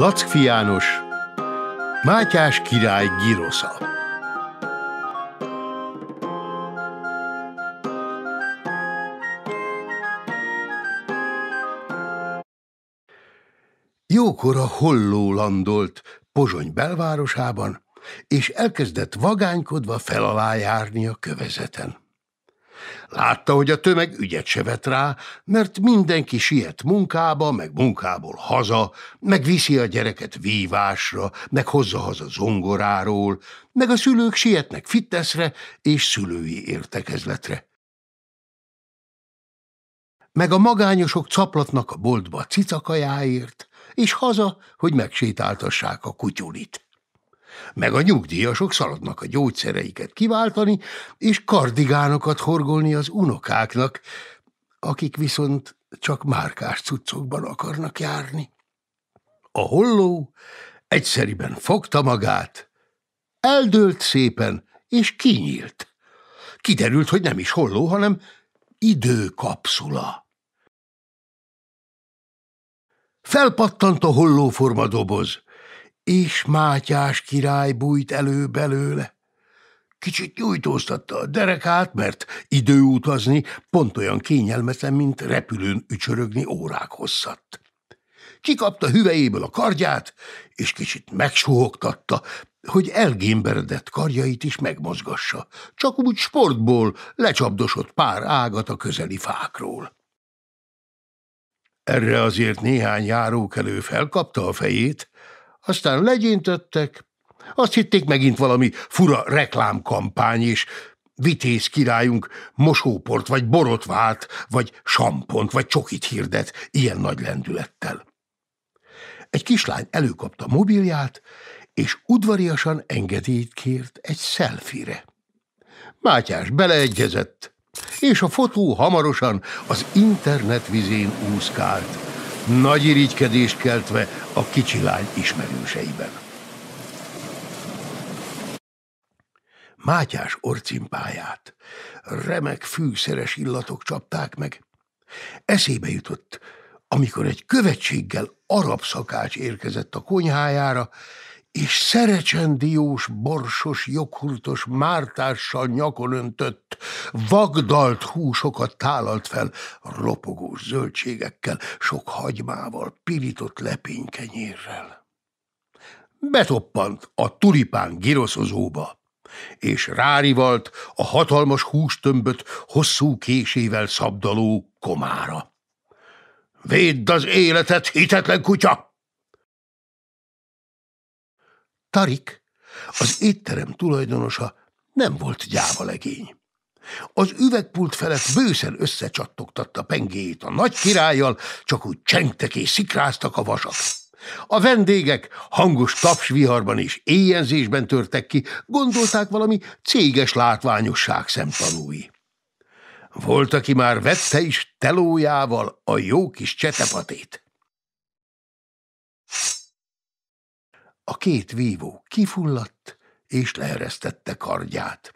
Lackfi János, Mátyás király Girosza. Jókora holló landolt Pozsony belvárosában, és elkezdett vagánykodva felalá járni a kövezeten. Látta, hogy a tömeg ügyet se vet rá, mert mindenki siet munkába, meg munkából haza, meg viszi a gyereket vívásra, meg hozza haza zongoráról, meg a szülők sietnek fitnessre és szülői értekezletre. Meg a magányosok caplatnak a boltba cicakajáért, és haza, hogy megsétáltassák a kutyulit. Meg a nyugdíjasok szaladnak a gyógyszereiket kiváltani, és kardigánokat horgolni az unokáknak, akik viszont csak márkás cuccokban akarnak járni. A holló egyszeriben fogta magát, eldőlt szépen, és kinyílt. Kiderült, hogy nem is holló, hanem időkapszula. Felpattant a hollóforma doboz, és Mátyás király bújt elő belőle. Kicsit nyújtóztatta a derekát, mert időutazni pont olyan kényelmetlen, mint repülőn ücsörögni órák hosszat. Kikapta hüvejéből a kardját, és kicsit megsuhogtatta, hogy elgémberedett karjait is megmozgassa, csak úgy sportból lecsapdosott pár ágat a közeli fákról. Erre azért néhány járókelő felkapta a fejét, aztán legyintettek, azt hitték megint valami fura reklámkampány, és vitéz királyunk mosóport, vagy borotvált vagy sampont, vagy csokit hirdet ilyen nagy lendülettel. Egy kislány előkapta mobilját, és udvariasan engedélyt kért egy szelfire. Mátyás beleegyezett, és a fotó hamarosan az internet vizén úszkált, nagy irigykedést keltve a kicsi lány ismerőseiben. Mátyás orcimpáját remek fűszeres illatok csapták meg. Eszébe jutott, amikor egy követséggel arab szakács érkezett a konyhájára, és szerecsendiós, borsos, joghurtos, mártással nyakon öntött, vagdalt húsokat tálalt fel, ropogós zöldségekkel, sok hagymával, pirított lepénykenyérrel. Betoppant a tulipán giroszozóba, és rárivalt a hatalmas hústömböt hosszú késével szabdaló komára. Védd az életet, hitetlen kutya! Tarik, az étterem tulajdonosa nem volt gyáva legény. Az üvegpult felett bőszen összecsattogtatta pengéjét a nagy királlyal, csak úgy csengtek és szikráztak a vasak. A vendégek hangos tapsviharban és éjjenzésben törtek ki, gondolták valami céges látványosság szemtanúi. Volt, aki már vette is telójával a jó kis csetepatét, A két vívó kifulladt, és leeresztette kardját.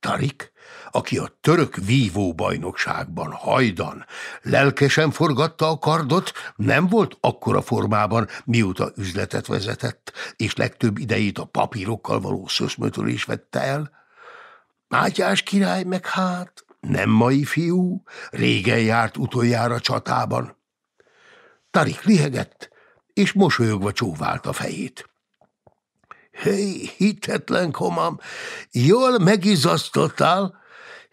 Tarik, aki a török vívó bajnokságban hajdan, lelkesen forgatta a kardot, nem volt akkora formában, mióta üzletet vezetett, és legtöbb idejét a papírokkal való is vette el. Mátyás király meg hát, nem mai fiú, régen járt utoljára csatában. Tarik lihegett, és mosolyogva csóvált a fejét. Hé, hitetlen komám, jól megizasztottál,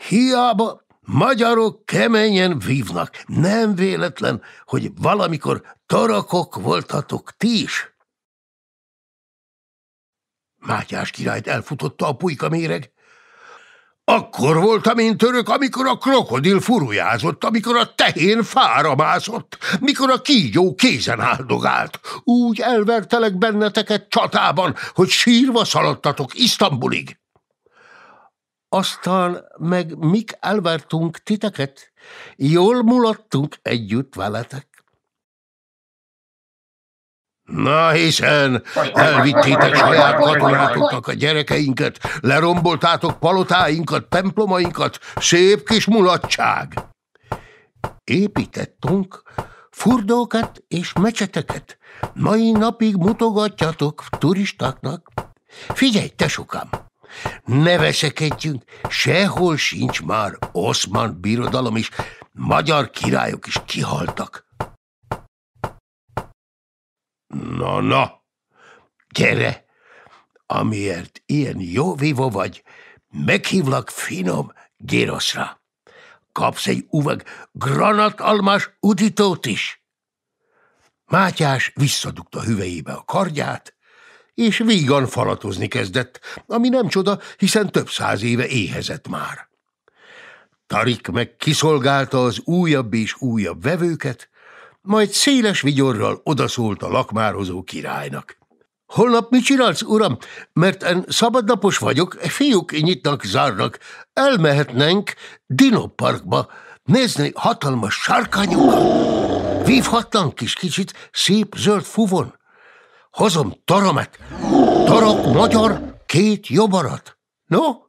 hiába magyarok keményen vívnak. Nem véletlen, hogy valamikor tarakok voltatok ti is. Mátyás királyt elfutotta a pulyka méreg, akkor voltam én török, amikor a krokodil furujázott, amikor a tehén fára mászott, mikor a kígyó kézen áldogált. Úgy elvertelek benneteket csatában, hogy sírva szaladtatok Isztambulig. Aztán meg mik elvertünk titeket? Jól mulattunk együtt veletek. Na hiszen elvittétek saját katonátoknak a gyerekeinket, leromboltátok palotáinkat, templomainkat, szép kis mulatság. Építettünk furdókat és mecseteket, mai napig mutogatjatok turistáknak. Figyelj, sokám, ne veszekedjünk, sehol sincs már oszmán birodalom is, magyar királyok is kihaltak. Na-na, gyere! Amiért ilyen jó vivo vagy, meghívlak finom gyéroszra. Kapsz egy üveg granatalmas udítót is. Mátyás visszadugta hüvejébe a kardját, és vígan falatozni kezdett, ami nem csoda, hiszen több száz éve éhezett már. Tarik meg kiszolgálta az újabb és újabb vevőket, majd széles vigyorral odaszólt a lakmározó királynak. Holnap mit csinálsz, uram? Mert en szabadnapos vagyok, e fiúk nyitnak, zárnak. Elmehetnénk Dino Parkba nézni hatalmas sárkányokat. Vívhatnánk is kicsit szép zöld fuvon. Hozom taramet, tarok, magyar, két jobarat. No?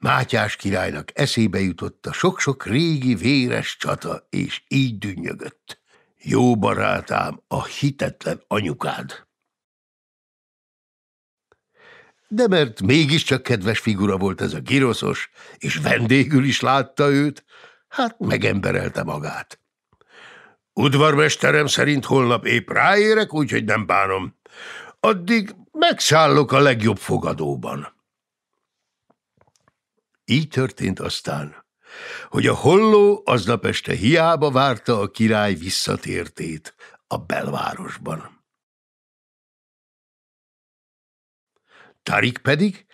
Mátyás királynak eszébe jutott a sok-sok régi véres csata, és így dünnyögött. Jó barátám, a hitetlen anyukád! De mert mégiscsak kedves figura volt ez a giroszos, és vendégül is látta őt, hát megemberelte magát. Udvarmesterem szerint holnap épp ráérek, úgyhogy nem bánom. Addig megszállok a legjobb fogadóban. Így történt aztán, hogy a holló aznap este hiába várta a király visszatértét a belvárosban. Tarik pedig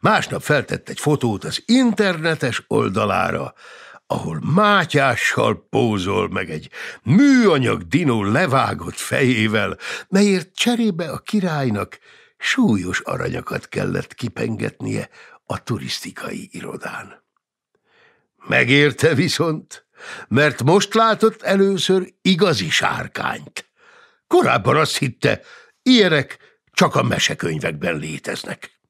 másnap feltett egy fotót az internetes oldalára, ahol mátyással pózol meg egy műanyag dinó levágott fejével, melyért cserébe a királynak súlyos aranyakat kellett kipengetnie a turisztikai irodán. Megérte viszont, mert most látott először igazi sárkányt. Korábban azt hitte, ilyenek csak a mesekönyvekben léteznek.